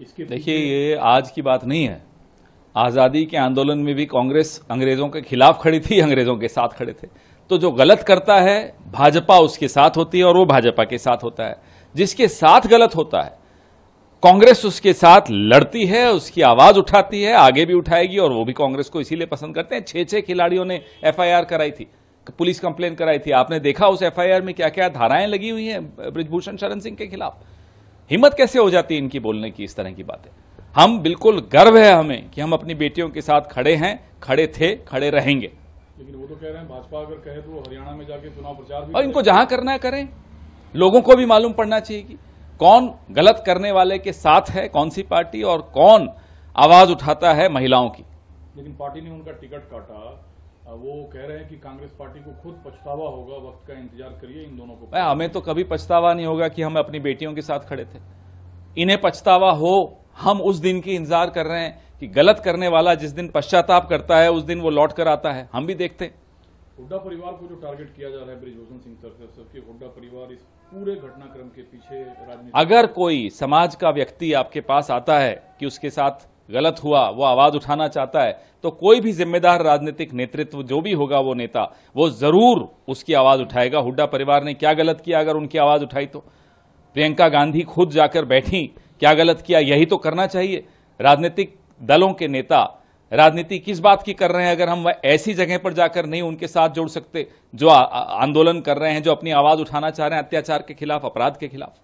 देखिए ये आज की बात नहीं है आज़ादी के आंदोलन में भी कांग्रेस अंग्रेजों के खिलाफ खड़ी थी अंग्रेजों के साथ खड़े थे तो जो गलत करता है भाजपा उसके साथ होती है और वो भाजपा के साथ होता है जिसके साथ गलत होता है कांग्रेस उसके साथ लड़ती है उसकी आवाज उठाती है आगे भी उठाएगी और वो भी कांग्रेस को इसीलिए पसंद करते हैं छह छह खिलाड़ियों ने एफआईआर कराई थी पुलिस कंप्लेन कराई थी आपने देखा उस एफआईआर में क्या क्या धाराएं लगी हुई हैं ब्रिजभूषण शरण सिंह के खिलाफ हिम्मत कैसे हो जाती है इनकी बोलने की इस तरह की बातें हम बिल्कुल गर्व है हमें कि हम अपनी बेटियों के साथ खड़े हैं खड़े थे खड़े रहेंगे लेकिन वो तो कह रहे हैं भाजपा अगर कहे तो हरियाणा में जाके चुनाव प्रचार और इनको जहां करना है करें लोगों को भी मालूम पड़ना चाहिए कि कौन गलत करने वाले के साथ है कौन सी पार्टी और कौन आवाज उठाता है महिलाओं की लेकिन पार्टी ने उनका टिकट काटा वो कह रहे हैं कि कांग्रेस पार्टी को खुद पछतावा होगा वक्त का इंतजार करिए इन दोनों को हमें तो कभी पछतावा नहीं होगा कि हम अपनी बेटियों के साथ खड़े थे इन्हें पछतावा हो हम उस दिन की इंतजार कर रहे हैं कि गलत करने वाला जिस दिन पश्चाताप करता है उस दिन वो लौट कर आता है हम भी देखते हैं हुड्डा परिवार को जो टारगेट किया जा रहा है ब्रिजभूषण सिंह सर सबके हुड्डा परिवार इस पूरे घटनाक्रम के पीछे अगर कोई समाज का व्यक्ति आपके पास आता है कि उसके साथ गलत हुआ वो आवाज उठाना चाहता है तो कोई भी जिम्मेदार राजनीतिक नेतृत्व जो भी होगा वो नेता वो जरूर उसकी आवाज उठाएगा हुड्डा परिवार ने क्या गलत किया अगर उनकी आवाज उठाई तो प्रियंका गांधी खुद जाकर बैठी क्या गलत किया यही तो करना चाहिए राजनीतिक दलों के नेता राजनीति किस बात की कर रहे हैं अगर हम ऐसी जगह पर जाकर नहीं उनके साथ जोड़ सकते जो आंदोलन कर रहे हैं जो अपनी आवाज उठाना चाह रहे हैं अत्याचार के खिलाफ अपराध के खिलाफ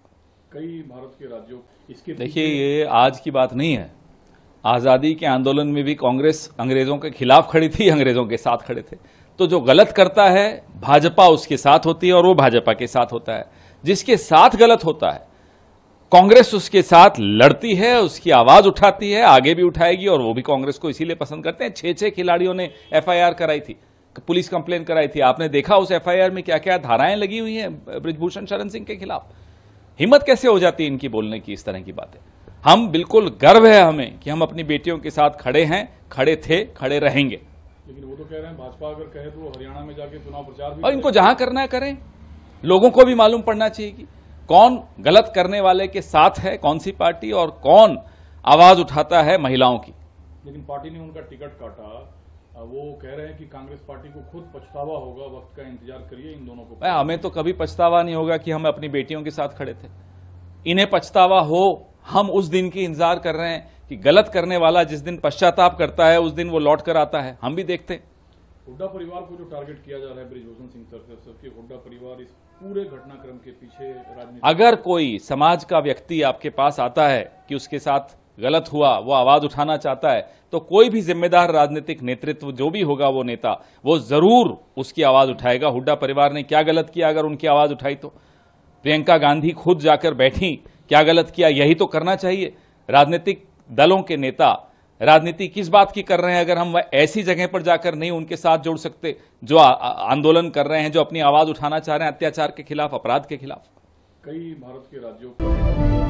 कई भारत के राज्यों इसके देखिए ये आज की बात नहीं है आज़ादी के आंदोलन में भी कांग्रेस अंग्रेज़ों के खिलाफ खड़ी थी अंग्रेज़ों के साथ खड़े थे तो जो गलत करता है भाजपा उसके साथ होती है और वो भाजपा के साथ होता है जिसके साथ गलत होता है कांग्रेस उसके साथ लड़ती है उसकी आवाज उठाती है आगे भी उठाएगी और वो भी कांग्रेस को इसीलिए पसंद करते हैं छह छह खिलाड़ियों ने एफआईआर कराई थी पुलिस कंप्लेन कराई थी आपने देखा उस एफआईआर में क्या क्या धाराएं लगी हुई हैं ब्रिजभूषण शरण सिंह के खिलाफ हिम्मत कैसे हो जाती है इनकी बोलने की इस तरह की बातें हम बिल्कुल गर्व है हमें कि हम अपनी बेटियों के साथ खड़े हैं खड़े थे खड़े रहेंगे लेकिन वो तो कह रहे हैं भाजपा अगर कहे तो हरियाणा में जाके चुनाव प्रचार भी और इनको जहां करना है करें लोगों को भी मालूम पड़ना चाहिए कि कौन गलत करने वाले के साथ है कौन सी पार्टी और कौन आवाज उठाता है महिलाओं की लेकिन पार्टी ने उनका टिकट काटा वो कह रहे हैं कि कांग्रेस पार्टी को खुद पछतावा होगा वक्त का इंतजार करिए इन दोनों को हमें तो कभी पछतावा नहीं होगा कि हम अपनी बेटियों के साथ खड़े थे इन्हें पछतावा हो हम उस दिन की इंतजार कर रहे हैं कि गलत करने वाला जिस दिन पश्चाताप करता है उस दिन वो लौट कर आता है हम भी देखते हैं हुड्डा परिवार को जो टारगेट किया जा रहा है ब्रिजभूषण सिंह सर कि हुड्डा परिवार इस पूरे घटनाक्रम के पीछे राजनीति अगर कोई समाज का व्यक्ति आपके पास आता है कि उसके साथ गलत हुआ वो आवाज उठाना चाहता है तो कोई भी जिम्मेदार राजनीतिक नेतृत्व जो भी होगा वो नेता वो जरूर उसकी आवाज उठाएगा हुड्डा परिवार ने क्या गलत किया अगर उनकी आवाज उठाई तो प्रियंका गांधी खुद जाकर बैठी क्या गलत किया यही तो करना चाहिए राजनीतिक दलों के नेता राजनीति किस बात की कर रहे हैं अगर हम ऐसी जगह पर जाकर नहीं उनके साथ जोड़ सकते जो आंदोलन कर रहे हैं जो अपनी आवाज उठाना चाह रहे हैं अत्याचार के खिलाफ अपराध के खिलाफ कई भारत के राज्यों